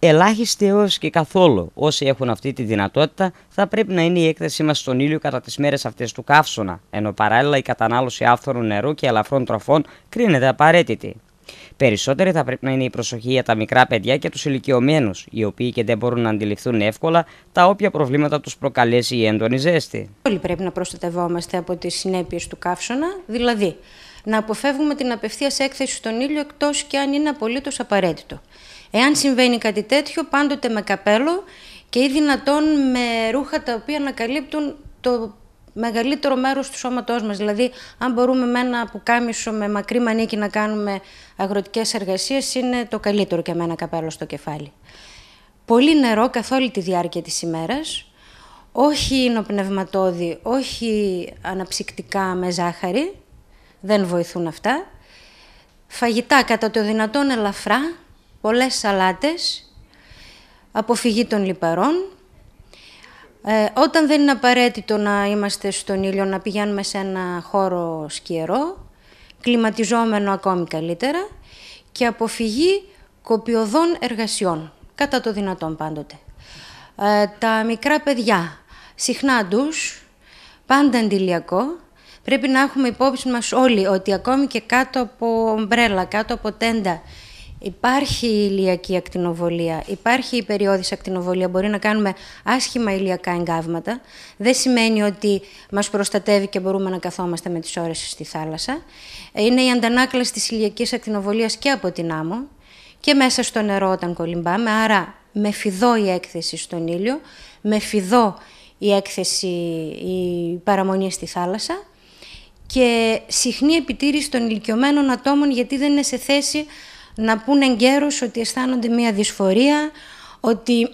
Ελάχιστοι έως και καθόλου όσοι έχουν αυτή τη δυνατότητα θα πρέπει να είναι η έκθεσή μας στον ήλιο κατά τις μέρες αυτές του καύσωνα, ενώ παράλληλα η κατανάλωση άφθορου νερού και ελαφρών τροφών κρίνεται απαραίτητη. Περισσότερη θα πρέπει να είναι η προσοχή για τα μικρά παιδιά και τους ηλικιωμένους, οι οποίοι και δεν μπορούν να αντιληφθούν εύκολα τα όποια προβλήματα τους προκαλέσει η έντονη ζέστη. Όλοι πρέπει να προστατευόμαστε από τις συνέπειες του καύσωνα, δηλαδή να αποφεύγουμε την απευθείας έκθεση στον ήλιο εκτός και αν είναι απολύτως απαραίτητο. Εάν συμβαίνει κάτι τέτοιο, πάντοτε με καπέλο και ή δυνατόν με ρούχα τα οποία να καλύπτουν το μεγαλύτερο μέρος του σώματός μας. Δηλαδή, αν μπορούμε με ένα πουκάμισο με μακρύ μανίκι να κάνουμε αγροτικές εργασίες, είναι το καλύτερο και με ένα καπέλο στο κεφάλι. Πολύ νερό καθ' όλη τη διάρκεια της ημέρας. Όχι υνοπνευματόδη, όχι αναψυκτικά με ζάχαρη, δεν βοηθούν αυτά. Φαγητά κατά το δυνατόν ελαφρά, πολλές σαλάτες, αποφυγή των λιπαρών. Ε, όταν δεν είναι απαραίτητο να είμαστε στον ήλιο, να πηγαίνουμε σε ένα χώρο σκιερό, κλιματιζόμενο ακόμη καλύτερα και αποφυγή κοπιωδών εργασιών, κατά το δυνατόν πάντοτε. Ε, τα μικρά παιδιά, συχνά τους, πάντα αντιλιακό, πρέπει να έχουμε υπόψη μας όλοι ότι ακόμη και κάτω από ομπρέλα, κάτω από τέντα, Υπάρχει η ηλιακή ακτινοβολία, υπάρχει η περιόδης ακτινοβολία, μπορεί να κάνουμε άσχημα ηλιακά εγκάβματα. Δεν σημαίνει ότι μας προστατεύει και μπορούμε να καθόμαστε με τις ώρες στη θάλασσα. Είναι η αντανάκλαση της ηλιακής ακτινοβολίας και από την άμμο και μέσα στο νερό όταν κολυμπάμε, άρα με φιδό η έκθεση στον ήλιο, με φιδό η έκθεση, η παραμονή στη θάλασσα και συχνή επιτήρηση των ηλικιωμένων ατόμων γιατί δεν είναι σε θέση να πούνε εγκαίρως ότι αισθάνονται μία δυσφορία, ότι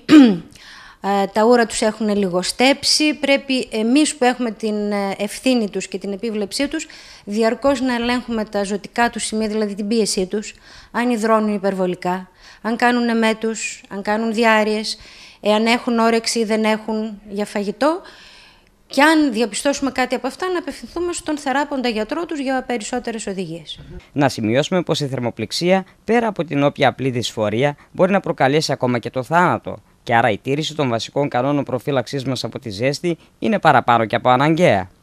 ε, τα ούρα τους έχουν λιγοστέψει, πρέπει εμείς που έχουμε την ε, ευθύνη τους και την επίβλεψή τους διαρκώς να ελέγχουμε τα ζωτικά τους σημεία, δηλαδή την πίεσή τους, αν υδρώνουν υπερβολικά, αν κάνουν μέτους, αν κάνουν διάρειες, εάν έχουν όρεξη ή δεν έχουν για φαγητό και αν διαπιστώσουμε κάτι από αυτά, να απευθυνθούμε στον θεράποντα γιατρό τους για περισσότερες οδηγίες. Να σημειώσουμε πως η θερμοπληξία, πέρα από την όποια απλή δυσφορία, μπορεί να προκαλέσει ακόμα και το θάνατο. Και άρα η τήρηση των βασικών κανόνων προφύλαξής μας από τη ζέστη είναι παραπάνω και από αναγκαία.